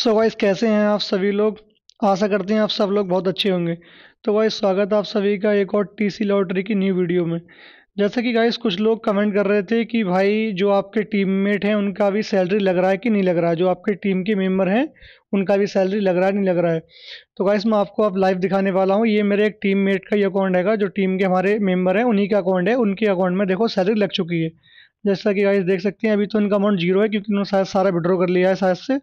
सो so vice कैसे हैं आप सभी लोग आशा करते हैं आप सब लोग बहुत अच्छे होंगे तो वाइस स्वागत है आप सभी का एक और टीसी लॉटरी की न्यू वीडियो में जैसे कि गाइस कुछ लोग कमेंट कर रहे थे कि भाई जो आपके टीममेट हैं उनका भी सैलरी लग रहा है कि नहीं लग रहा है जो आपके टीम के मेम्बर हैं उनका भी सैलरी लग रहा है नहीं लग रहा है तो गाइस मैं आपको अब लाइव दिखाने वाला हूँ ये मेरे एक मेट का ये अकाउंट है जो टीम के हमारे मेम्बर हैं उन्हीं का अकाउंट है उनके अकाउंट में देखो सैलरी लग चुकी है जैसा कि गाइस देख सकते हैं अभी तो इनका अमाउंट जीरो है क्योंकि उन्होंने शायद सारा विड्रॉ कर लिया है शायद से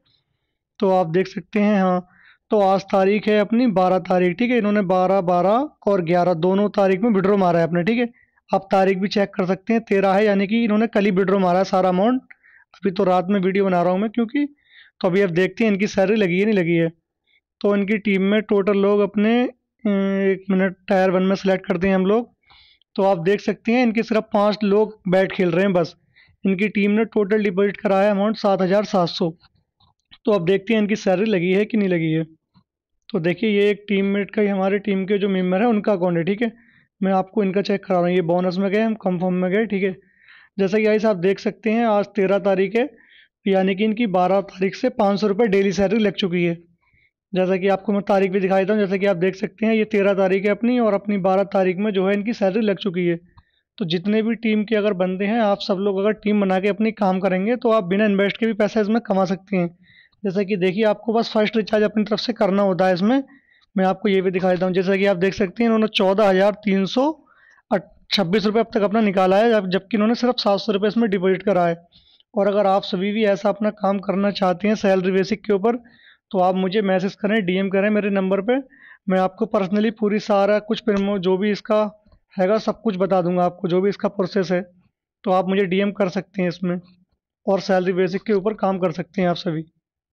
तो आप देख सकते हैं हाँ तो आज तारीख है अपनी बारह तारीख ठीक है इन्होंने बारह बारह और ग्यारह दोनों तारीख में विड्रो मारा है अपने ठीक है आप तारीख भी चेक कर सकते हैं तेरह है यानी कि इन्होंने कल ही विड्रो मारा है सारा अमाउंट अभी तो रात में वीडियो बना रहा हूँ मैं क्योंकि तो अभी आप देखते हैं इनकी सैलरी लगी है नहीं लगी है तो इनकी टीम में टोटल लोग अपने एक मिनट टायर वन में सेलेक्ट करते हैं हम लोग तो आप देख सकते हैं इनके सिर्फ पाँच लोग बैट खेल रहे हैं बस इनकी टीम ने टोटल डिपॉजिट कराया अमाउंट सात हज़ार सात सौ तो अब देखते हैं इनकी सैलरी लगी है कि नहीं लगी है तो देखिए ये एक टीम मेट का ही हमारे टीम के जो मेम्बर हैं उनका अकाउंट है ठीक है मैं आपको इनका चेक करा रहा हूँ ये बोनस में गए हम कंफर्म में गए ठीक है जैसा कि आइस आप देख सकते हैं आज तेरह तारीख है यानी कि इनकी बारह तारीख से पाँच सौ रुपये डेली सैलरी लग चुकी है जैसा कि आपको मैं तारीख भी दिखाई देता हूँ जैसा कि आप देख सकते हैं ये तेरह तारीख है अपनी और अपनी बारह तारीख में जो है इनकी सैलरी लग चुकी है तो जितने भी टीम के अगर बंदे हैं आप सब लोग अगर टीम बना के अपनी काम करेंगे तो आप बिना इन्वेस्ट के भी पैसा इसमें कमा सकते हैं जैसा कि देखिए आपको बस फर्स्ट रिचार्ज अपनी तरफ से करना होता है इसमें मैं आपको ये भी दिखा देता हूँ जैसा कि आप देख सकते हैं इन्होंने चौदह हज़ार तीन सौ छब्बीस रुपये अब तक अपना निकाला है जबकि इन्होंने सिर्फ सात सौ रुपये इसमें डिपोजिट करा है और अगर आप सभी भी ऐसा अपना काम करना चाहते हैं सैलरी बेसिक के ऊपर तो आप मुझे मैसेज करें डीएम करें मेरे नंबर पर मैं आपको पर्सनली पूरी सारा कुछ प्रमो जो भी इसका हैगा सब कुछ बता दूंगा आपको जो भी इसका प्रोसेस है तो आप मुझे डीएम कर सकते हैं इसमें और सैलरी बेसिक के ऊपर काम कर सकते हैं आप सभी